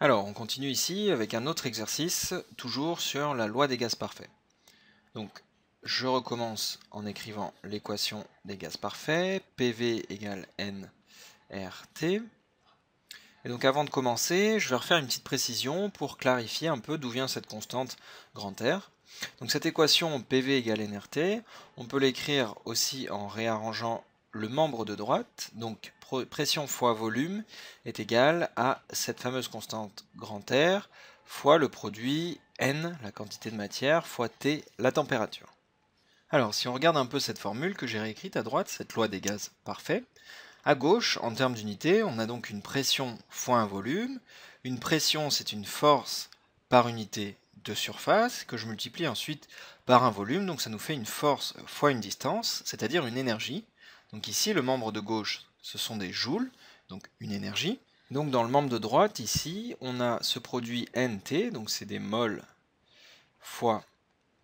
Alors, on continue ici avec un autre exercice, toujours sur la loi des gaz parfaits. Donc, je recommence en écrivant l'équation des gaz parfaits, PV égale NRT. Et donc avant de commencer, je vais refaire une petite précision pour clarifier un peu d'où vient cette constante grand R. Donc cette équation PV égale NRT, on peut l'écrire aussi en réarrangeant le membre de droite, donc pression fois volume, est égal à cette fameuse constante grand R fois le produit N, la quantité de matière, fois T, la température. Alors, si on regarde un peu cette formule que j'ai réécrite à droite, cette loi des gaz parfaits, à gauche, en termes d'unité, on a donc une pression fois un volume. Une pression, c'est une force par unité de surface que je multiplie ensuite par un volume, donc ça nous fait une force fois une distance, c'est-à-dire une énergie. Donc ici, le membre de gauche, ce sont des joules, donc une énergie. Donc dans le membre de droite, ici, on a ce produit NT, donc c'est des moles fois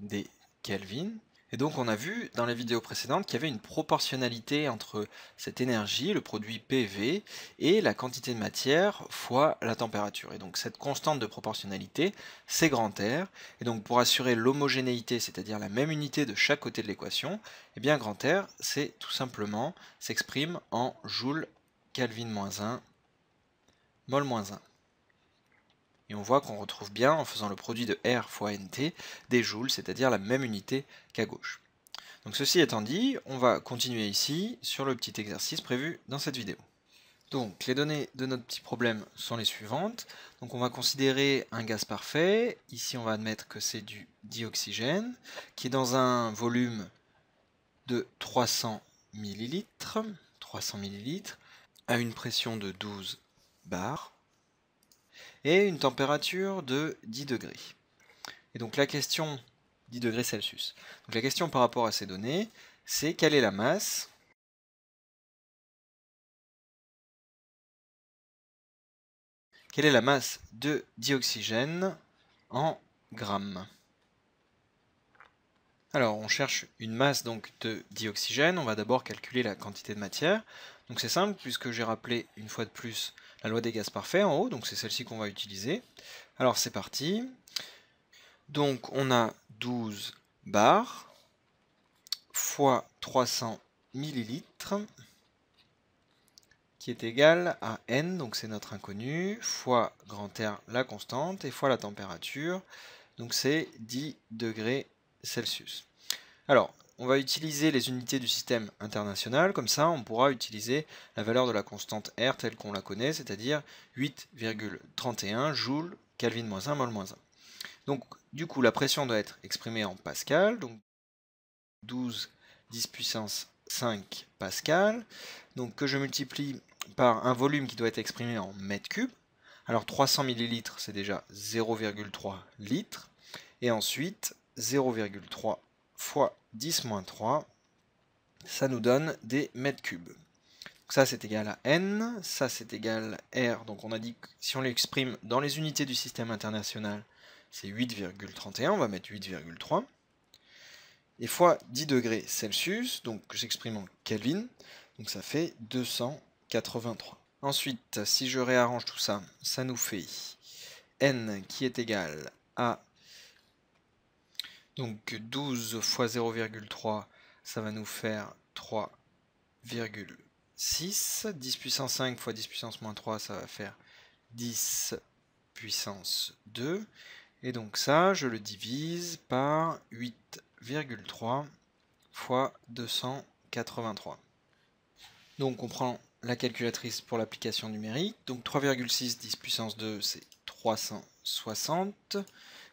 des kelvins. Et donc on a vu dans la vidéo précédente qu'il y avait une proportionnalité entre cette énergie, le produit PV, et la quantité de matière fois la température. Et donc cette constante de proportionnalité, c'est grand R. Et donc pour assurer l'homogénéité, c'est-à-dire la même unité de chaque côté de l'équation, eh bien grand R, c'est tout simplement, s'exprime en joules Kelvin-1, mol-1. On voit qu'on retrouve bien, en faisant le produit de R fois nt, des joules, c'est-à-dire la même unité qu'à gauche. Donc ceci étant dit, on va continuer ici sur le petit exercice prévu dans cette vidéo. Donc les données de notre petit problème sont les suivantes. Donc on va considérer un gaz parfait, ici on va admettre que c'est du dioxygène, qui est dans un volume de 300 millilitres, 300 millilitres, à une pression de 12 bars et une température de 10 degrés. Et donc la question, 10 degrés Celsius. Donc la question par rapport à ces données, c'est quelle est la masse Quelle est la masse de dioxygène en grammes alors, on cherche une masse donc de dioxygène. On va d'abord calculer la quantité de matière. Donc c'est simple, puisque j'ai rappelé une fois de plus la loi des gaz parfaits en haut, donc c'est celle-ci qu'on va utiliser. Alors c'est parti. Donc on a 12 bars fois 300 millilitres qui est égal à n, donc c'est notre inconnu, fois grand R la constante, et fois la température, donc c'est 10 degrés Celsius. Alors, on va utiliser les unités du système international, comme ça on pourra utiliser la valeur de la constante R telle qu'on la connaît, c'est-à-dire 8,31 joules Kelvin-1 mol-1. Donc du coup la pression doit être exprimée en pascal, donc 12 10 puissance 5 pascal, donc que je multiplie par un volume qui doit être exprimé en mètres cubes. Alors 300 millilitres c'est déjà 0,3 litres, et ensuite 0,3 fois 10 moins 3, ça nous donne des mètres cubes. Donc ça c'est égal à n, ça c'est égal à r, donc on a dit que si on l'exprime dans les unités du système international, c'est 8,31, on va mettre 8,3. Et fois 10 degrés Celsius, donc j'exprime en Kelvin, donc ça fait 283. Ensuite, si je réarrange tout ça, ça nous fait n qui est égal à donc 12 fois 0,3, ça va nous faire 3,6. 10 puissance 5 fois 10 puissance moins 3, ça va faire 10 puissance 2. Et donc ça, je le divise par 8,3 fois 283. Donc on prend la calculatrice pour l'application numérique. Donc 3,6 10 puissance 2, c'est 360,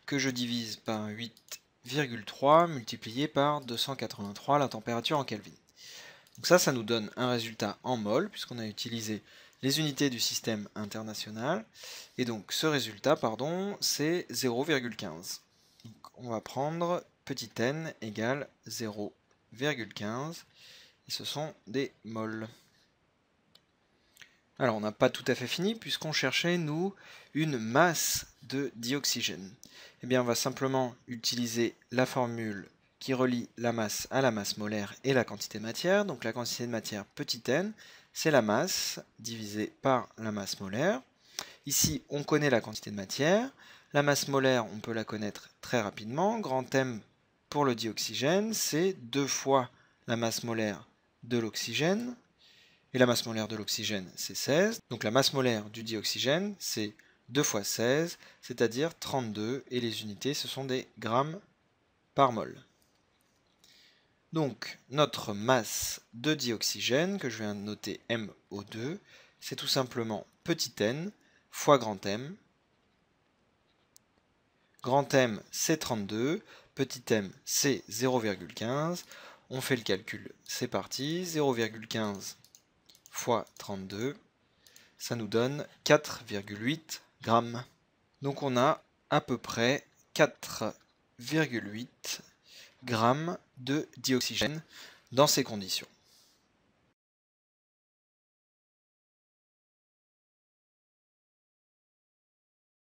que je divise par 8 0,3 multiplié par 283 la température en Kelvin. Donc ça, ça nous donne un résultat en mol, puisqu'on a utilisé les unités du système international. Et donc ce résultat, pardon, c'est 0,15. Donc on va prendre petit n égale 0,15. Et ce sont des mols. Alors, on n'a pas tout à fait fini, puisqu'on cherchait, nous, une masse de dioxygène. Eh bien, on va simplement utiliser la formule qui relie la masse à la masse molaire et la quantité de matière. Donc, la quantité de matière petit n, c'est la masse divisée par la masse molaire. Ici, on connaît la quantité de matière. La masse molaire, on peut la connaître très rapidement. Grand M pour le dioxygène, c'est deux fois la masse molaire de l'oxygène et la masse molaire de l'oxygène, c'est 16. Donc la masse molaire du dioxygène, c'est 2 fois 16, c'est-à-dire 32. Et les unités, ce sont des grammes par mol. Donc notre masse de dioxygène, que je viens de noter MO2, c'est tout simplement petit n fois grand M. Grand M, c'est 32, petit m, c'est 0,15. On fait le calcul, c'est parti. 0,15 fois 32, ça nous donne 4,8 grammes. Donc on a à peu près 4,8 grammes de dioxygène dans ces conditions.